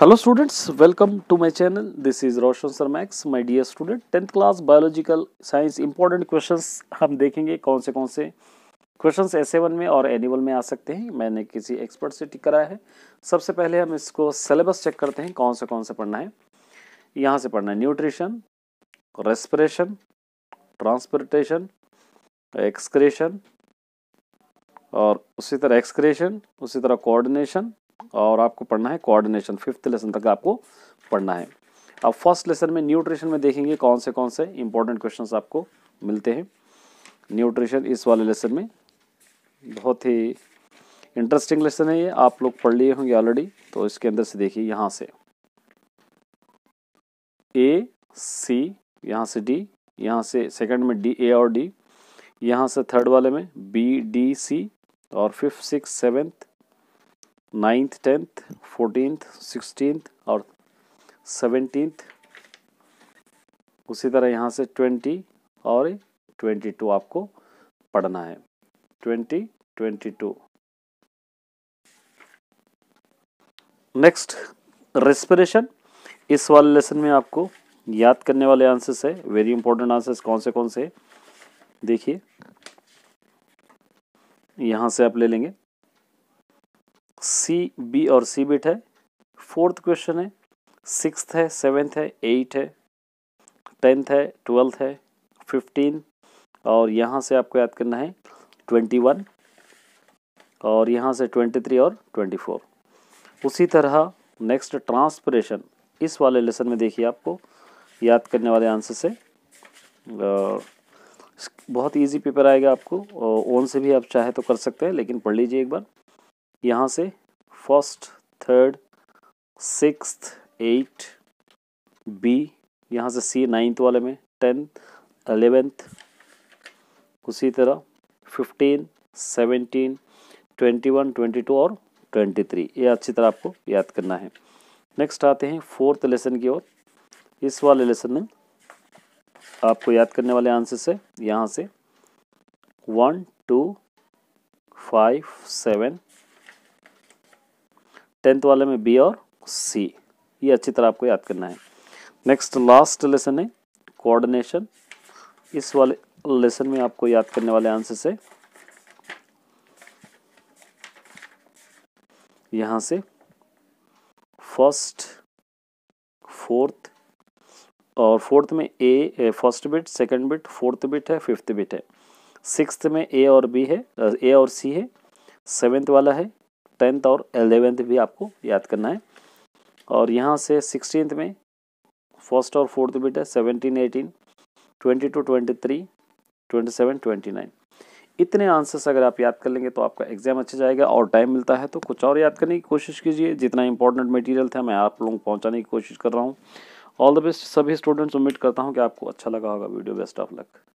hello students welcome to my channel this is Roshan sir max my dear student tenth class biological science important questions हम देखेंगे कौन से कौन से questions ए one में और एनिमल में आ सकते हैं मैंने किसी एक्सपर्ट से टिक कराया है सबसे पहले हम इसको सिलेबस चेक करते हैं कौन से कौन से पढ़ना है यहाँ से पढ़ना है न्यूट्रिशन रेस्परेशन ट्रांसपोर्टेशन एक्सक्रेशन और उसी तरह एक्सक्रेशन उसी तरह कोऑर्डिनेशन और आपको पढ़ना है कोऑर्डिनेशन फिफ्थ लेसन तक आपको पढ़ना है अब फर्स्ट लेसन में न्यूट्रिशन में देखेंगे कौन से कौन से इंपॉर्टेंट क्वेश्चन आपको मिलते हैं न्यूट्रिशन इस वाले लेसन में बहुत ही इंटरेस्टिंग लेसन है ये आप लोग पढ़ लिए होंगे ऑलरेडी तो इसके अंदर से देखिए यहाँ से ए सी यहाँ से डी यहाँ से सेकंड में डी ए और डी यहाँ से थर्ड वाले में बी डी सी और fifth six seventh ninth tenth fourteenth sixteenth और सेवेंटीनथ उसी तरह यहाँ से ट्वेंटी और ट्वेंटी टू आपको पढ़ना है twenty twenty two next respiration इस वाले लेसन में आपको याद करने वाले आंसर्स है वेरी इंपॉर्टेंट आंसर्स कौन से कौन से देखिए यहां से आप ले लेंगे सी बी और सी बिट है फोर्थ क्वेश्चन है सिक्स है सेवेंथ है एट है टेंथ है ट्वेल्थ है फिफ्टीन और यहाँ से आपको याद करना है ट्वेंटी वन और यहाँ से ट्वेंटी थ्री और ट्वेंटी फोर उसी तरह नेक्स्ट ट्रांसपरेशन इस वाले लेसन में देखिए आपको याद करने वाले आंसर से बहुत इजी पेपर आएगा आपको ओन से भी आप चाहे तो कर सकते हैं लेकिन पढ़ लीजिए एक बार यहाँ से first third six eight B यहाँ से सी नाइन्थ वाले में टेंथ अलेवेंथ उसी तरह fifteen seventeen twenty one twenty two और ट्वेंटी थ्री ये अच्छी तरह आपको याद करना है नेक्स्ट आते हैं फोर्थ लेसन की ओर इस वाले लेसन में आपको याद करने वाले आंसर से यहाँ से one two five seven tenth वाले में बी और सी ये अच्छी तरह आपको याद करना है नेक्स्ट लास्ट लेसन है कोऑर्डिनेशन इस वाले लेसन में आपको याद करने वाले आंसर से यहां से फर्स्ट फोर्थ और फोर्थ में A first bit second bit fourth bit है फिफ्थ बिट है सिक्स्थ में ए और बी है ए और सी है सेवेंथ वाला है टेंथ और एलेवेंथ भी आपको याद करना है और यहाँ से सिक्सटीन में फर्स्ट और फोर्थ बिट है seventeen eighteen twenty two twenty three twenty seven twenty nine इतने आंसर्स अगर आप याद कर लेंगे तो आपका एग्जाम अच्छा जाएगा और टाइम मिलता है तो कुछ और याद करने की कोशिश कीजिए जितना इंपॉर्टेंट मटेरियल था मैं आप लोगों को पहुँचाने की कोशिश कर रहा हूँ ऑल द बेस्ट सभी स्टूडेंट्स उम्मीद करता हूँ कि आपको अच्छा लगा होगा वीडियो बेस्ट ऑफ लक